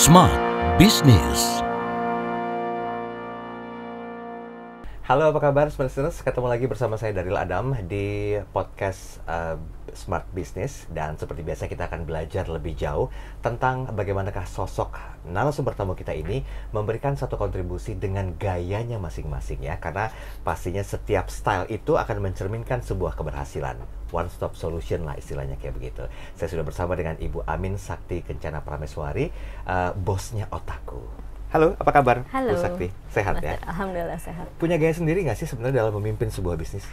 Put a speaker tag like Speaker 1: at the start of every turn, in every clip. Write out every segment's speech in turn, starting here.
Speaker 1: Smart Business Halo apa kabar Smart Listeners, ketemu lagi bersama saya Daryl Adam di podcast uh, Smart Business dan seperti biasa kita akan belajar lebih jauh tentang bagaimanakah sosok narasumber tamu kita ini memberikan satu kontribusi dengan gayanya masing-masing ya karena pastinya setiap style itu akan mencerminkan sebuah keberhasilan one stop solution lah istilahnya kayak begitu. Saya sudah bersama dengan Ibu Amin Sakti Kencana Prameswari, uh, bosnya Otaku. Halo, apa kabar? Halo. Sakti, sehat Master, ya?
Speaker 2: Alhamdulillah sehat.
Speaker 1: Punya gaya sendiri nggak sih sebenarnya dalam memimpin sebuah bisnis?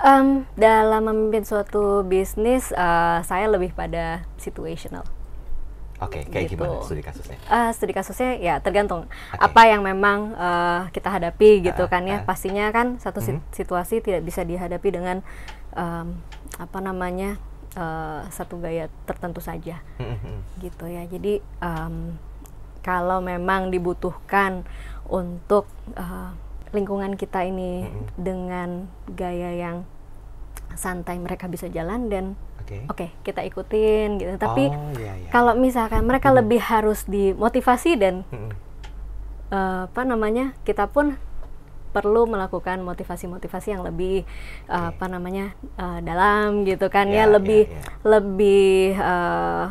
Speaker 2: Um, dalam memimpin suatu bisnis, uh, saya lebih pada situational.
Speaker 1: Oke, okay, kayak gitu. gimana studi kasusnya?
Speaker 2: Uh, studi kasusnya ya tergantung okay. apa yang memang uh, kita hadapi gitu uh, kan ya. Uh. Pastinya kan satu uh situasi mhm. situasi tidak bisa dihadapi dengan um, apa namanya uh, satu gaya tertentu saja, uh uh, gitu ya. Jadi um, kalau memang dibutuhkan untuk uh, lingkungan kita ini mm -hmm. dengan gaya yang santai mereka bisa jalan dan oke okay. okay, kita ikutin gitu tapi oh, yeah, yeah. kalau misalkan mereka mm -hmm. lebih harus dimotivasi dan mm -hmm. uh, apa namanya kita pun perlu melakukan motivasi-motivasi yang lebih eh, okay. uh, apa namanya uh, dalam gitu kan yeah, ya, ya lebih yeah, yeah. lebih uh,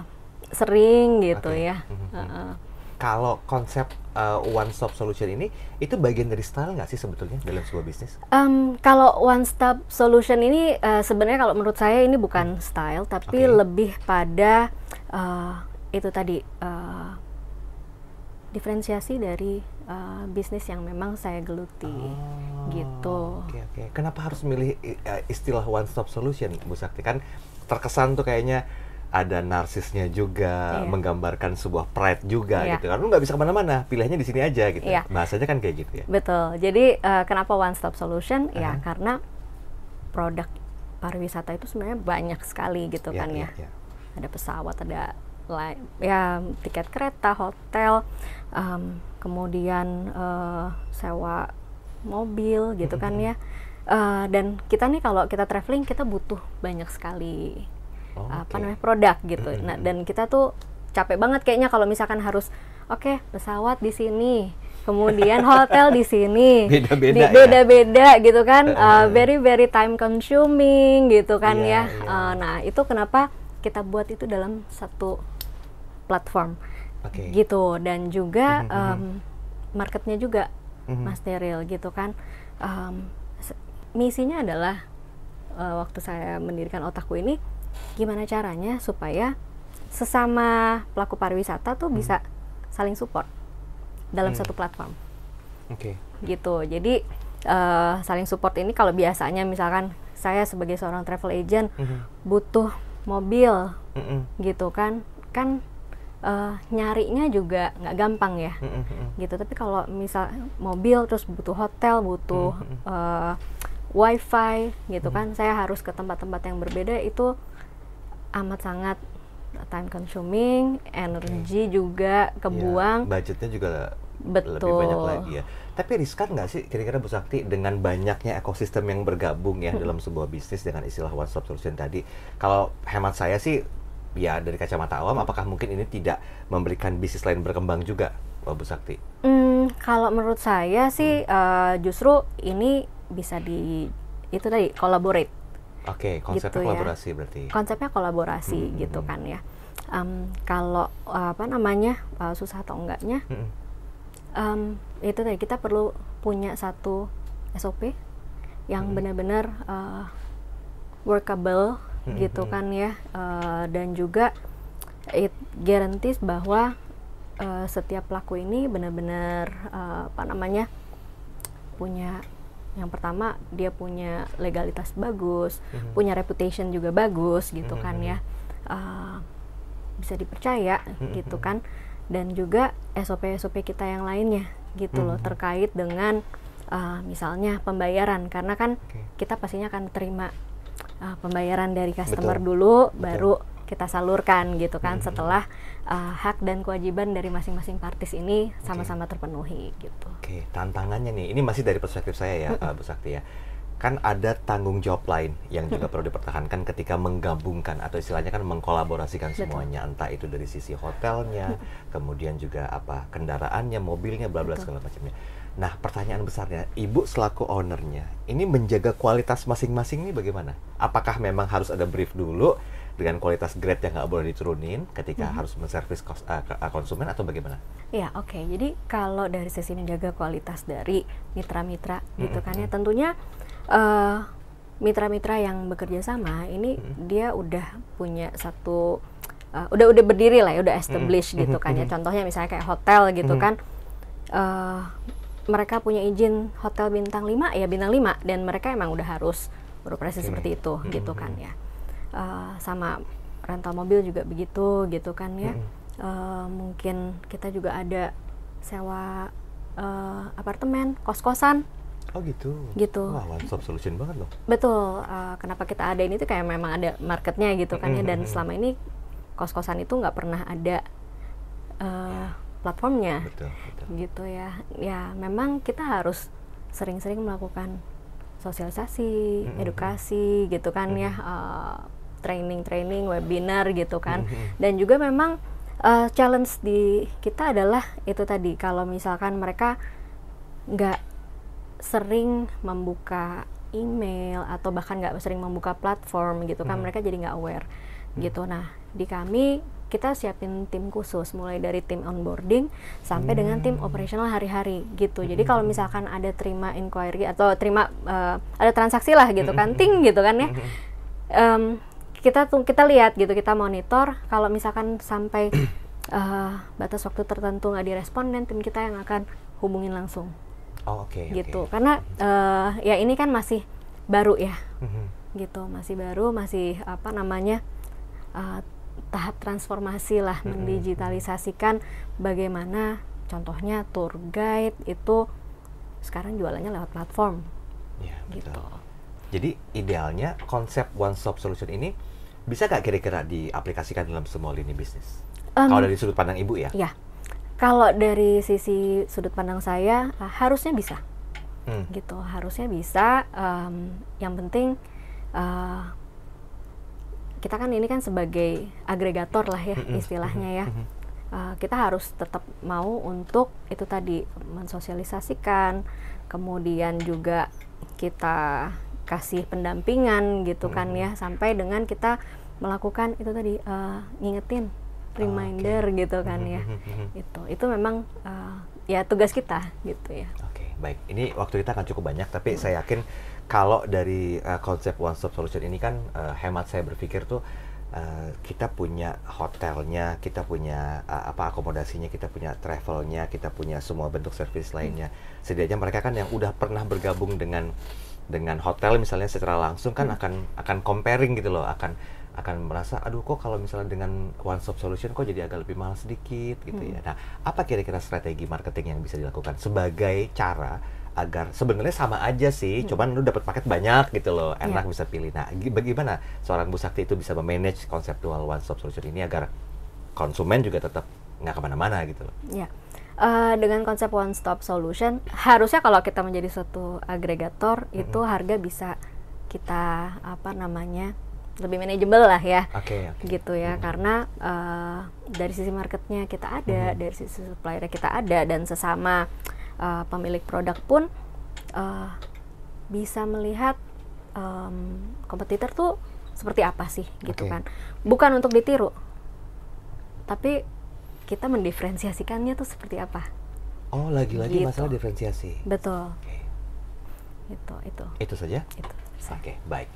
Speaker 2: sering gitu okay. ya mm -hmm. uh,
Speaker 1: kalau konsep uh, one stop solution ini itu bagian dari style nggak sih sebetulnya dalam sebuah bisnis?
Speaker 2: Um, kalau one stop solution ini uh, sebenarnya kalau menurut saya ini bukan style tapi okay. lebih pada uh, itu tadi uh, diferensiasi dari uh, bisnis yang memang saya geluti oh, gitu. Oke
Speaker 1: okay, oke. Okay. Kenapa harus milih uh, istilah one stop solution Bu Sakti kan terkesan tuh kayaknya ada narsisnya juga, iya. menggambarkan sebuah pride juga iya. gitu. Karena lu nggak bisa kemana-mana, pilihnya di sini aja gitu. Iya. Bahasanya kan kayak gitu ya.
Speaker 2: Betul. Jadi uh, kenapa one stop solution? Uh -huh. Ya karena produk pariwisata itu sebenarnya banyak sekali gitu iya, kan ya. iya. Ada pesawat, ada ya tiket kereta, hotel, um, kemudian uh, sewa mobil gitu kan mhm. ya. Uh, dan kita nih kalau kita traveling kita butuh banyak sekali oh, okay. apa namanya produk gitu. Mm -hmm. Nah, dan kita tuh capek banget kayaknya kalau misalkan harus oke, okay, pesawat di sini, kemudian hotel di sini beda-beda di, ya. beda-beda ya? gitu kan uh, very very time consuming gitu kan yeah, ya yeah. Iya. nah itu kenapa kita buat itu dalam satu platform okay. gitu dan juga mm-hmm. um, marketnya juga mm-hmm. Mas Daryl gitu kan um, misinya adalah uh, waktu saya mendirikan otakku ini gimana caranya supaya sesama pelaku pariwisata tuh hmm. bisa saling support dalam hmm. satu platform. Oke. Okay. Gitu. Jadi uh, saling support ini kalau biasanya misalkan saya sebagai seorang travel agent hmm. butuh mobil, hmm. gitu kan, kan uh, nyarinya juga nggak gampang ya, mm-hmm. gitu. Tapi kalau misal mobil terus butuh hotel, butuh mm-hmm. uh, wifi, gitu mm-hmm. kan, saya harus ke tempat-tempat yang berbeda itu amat sangat time consuming, energi hmm. juga iya, kebuang.
Speaker 1: Ya, budgetnya juga Betul. lebih banyak lagi ya. Tapi riskan nggak sih kira-kira Bu Sakti dengan banyaknya ekosistem yang bergabung ya hmm. dalam sebuah bisnis dengan istilah one stop solution tadi? Kalau hemat saya sih ya dari kacamata awam apakah mungkin ini tidak memberikan bisnis lain berkembang juga Bu Sakti?
Speaker 2: Hmm, kalau menurut saya sih hmm. uh, justru ini bisa di itu tadi collaborate
Speaker 1: Oke, okay, gitu konsepnya gitu kolaborasi ya. berarti. Konsepnya
Speaker 2: kolaborasi hmm. gitu kan ya. Um, kalau eh, apa namanya uh, susah atau enggaknya, hmm. um, itu tadi kita perlu punya satu SOP yang hmm. benar-benar uh, workable hmm. gitu hmm. kan ya, uh, dan juga it guarantees bahwa uh, setiap pelaku ini benar-benar uh, apa namanya punya yang pertama dia punya legalitas bagus, mm-hmm. punya reputation juga bagus gitu mm-hmm. kan mhm. ya, uh, bisa dipercaya mm-hmm. gitu mhm. kan, dan juga SOP-SOP kita yang lainnya gitu mm-hmm. loh mhm. terkait dengan uh, misalnya pembayaran karena kan okay. kita pastinya akan terima uh, pembayaran dari customer Betul. dulu Betul. baru kita salurkan gitu kan -hmm. setelah uh, hak dan kewajiban dari masing-masing partis ini sama-sama okay. terpenuhi
Speaker 1: gitu. Oke, okay. tantangannya nih ini masih dari perspektif saya ya uh, Bu Sakti ya. Kan ada tanggung jawab lain yang juga perlu dipertahankan ketika menggabungkan atau istilahnya kan mengkolaborasikan semuanya entah itu dari sisi hotelnya, kemudian juga apa kendaraannya, mobilnya bla bla segala macamnya. Nah, pertanyaan besarnya, Ibu selaku ownernya, ini menjaga kualitas masing-masing ini bagaimana? Apakah memang harus ada brief dulu, dengan kualitas grade yang nggak boleh diturunin ketika mm -hmm. harus menservis uh, konsumen atau bagaimana?
Speaker 2: Ya oke, okay. jadi kalau dari sisi menjaga kualitas dari mitra-mitra mm -hmm. gitu kan ya mhm. tentunya eh, mitra-mitra uh, yang bekerja sama ini mm -hmm. dia udah punya satu uh, udah udah berdiri lah ya udah mhm, established mm -hmm. gitu kan ya mhm. contohnya misalnya kayak hotel gitu mm -hmm. kan uh, mereka punya izin hotel bintang 5 ya bintang 5 dan mereka emang udah harus beroperasi okay. seperti itu mm -hmm. gitu kan ya. Eh, sama rental mobil juga begitu gitu kan ya hmm. uh, mungkin kita juga ada sewa uh, apartemen kos kosan
Speaker 1: Oh gitu. Gitu. Wah, stop solution banget loh.
Speaker 2: Betul. Uh, kenapa kita ada ini tuh kayak memang ada marketnya gitu kan mm -hmm. ya dan selama ini kos-kosan itu nggak pernah ada uh, platformnya. Betul, betul. Gitu ya. Ya, memang kita harus sering-sering melakukan sosialisasi, mm -hmm. edukasi gitu kan mm -hmm. ya. Uh, training-training, webinar gitu kan. Mm-hmm. Dan juga memang uh, challenge di kita adalah itu tadi kalau misalkan mereka nggak sering membuka email atau bahkan nggak sering membuka platform gitu kan hmm mereka jadi nggak aware hmm gitu. Nah di kami kita siapin tim khusus mulai dari tim onboarding sampai hmm. dengan tim mm. operasional hari-hari gitu. Jadi mm-hmm. kalau misalkan ada terima inquiry atau terima uh, ada transaksi lah gitu kan, mm-hmm. ting gitu kan ya. Um, kita kita lihat gitu kita monitor kalau misalkan sampai uh, batas waktu tertentu nggak direspon dan tim kita yang akan hubungin langsung
Speaker 1: oh, oke okay, gitu
Speaker 2: okay. karena uh, ya ini kan masih baru ya mm-hmm. gitu masih baru masih apa namanya uh, tahap transformasi lah mm-hmm. mendigitalisasikan bagaimana contohnya tour guide itu sekarang jualannya lewat platform
Speaker 1: ya, gitu Jadi idealnya konsep one stop solution ini bisa gak kira-kira diaplikasikan dalam semua lini bisnis? Um, Kalau dari sudut pandang ibu ya?
Speaker 2: Ya, kalau dari sisi sudut pandang saya uh, harusnya bisa, hmm. gitu harusnya bisa. Um, yang penting uh, kita kan ini kan sebagai agregator lah ya istilahnya ya. Uh, kita harus tetap mau untuk itu tadi mensosialisasikan, kemudian juga kita kasih pendampingan gitu kan ya sampai dengan kita melakukan itu tadi uh, ngingetin reminder okay. gitu kan ya mm-hmm. itu itu memang uh, ya tugas kita gitu ya oke
Speaker 1: okay, baik ini waktu kita akan cukup banyak tapi hmm. saya yakin kalau dari uh, konsep one stop solution ini kan uh, hemat saya berpikir tuh Uh, kita punya hotelnya, kita punya uh, apa akomodasinya, kita punya travelnya, kita punya semua bentuk service lainnya. Hmm. Setidaknya mereka kan yang udah pernah bergabung dengan dengan hotel misalnya secara langsung kan hmm. akan akan comparing gitu loh akan akan merasa aduh kok kalau misalnya dengan one stop solution kok jadi agak lebih mahal sedikit gitu ya. hmm. ya. Nah, apa kira-kira strategi marketing yang bisa dilakukan sebagai cara agar sebenarnya sama aja sih, hmm. cuman lu dapat paket banyak gitu loh, iya. enak yeah. bisa pilih. Nah, bagaimana seorang Bu Sakti itu bisa memanage konseptual one stop solution ini agar konsumen juga tetap nggak kemana-mana gitu loh.
Speaker 2: Yeah uh, dengan konsep one stop solution harusnya kalau kita menjadi suatu agregator mm -hmm. itu harga bisa kita apa namanya lebih manageable lah ya, okay, okay. gitu ya, mm hmm. karena uh, dari sisi marketnya kita ada, mm hmm. dari sisi supplier kita ada, dan sesama uh, pemilik produk pun uh, bisa melihat um, kompetitor tuh seperti apa sih, gitu okay. kan, bukan untuk ditiru, tapi kita mendiferensiasikannya tuh seperti apa
Speaker 1: oh lagi-lagi gitu. masalah diferensiasi
Speaker 2: betul okay. itu itu
Speaker 1: itu saja itu oke okay, baik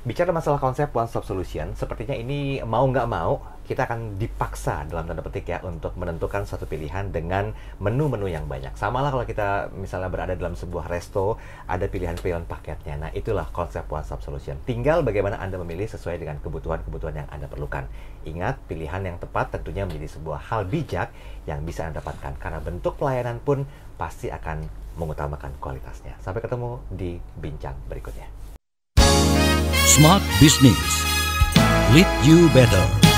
Speaker 1: Bicara masalah konsep one stop solution, sepertinya ini mau nggak mau kita akan dipaksa dalam tanda petik ya untuk menentukan satu pilihan dengan menu-menu yang banyak. sama lah kalau kita misalnya berada dalam sebuah resto, ada pilihan-pilihan paketnya. Nah, itulah konsep one stop solution. Tinggal bagaimana Anda memilih sesuai dengan kebutuhan-kebutuhan yang Anda perlukan. Ingat, pilihan yang tepat tentunya menjadi sebuah hal bijak yang bisa Anda dapatkan karena bentuk pelayanan pun pasti akan mengutamakan kualitasnya. Sampai ketemu di bincang berikutnya. Smart Business Lead You Better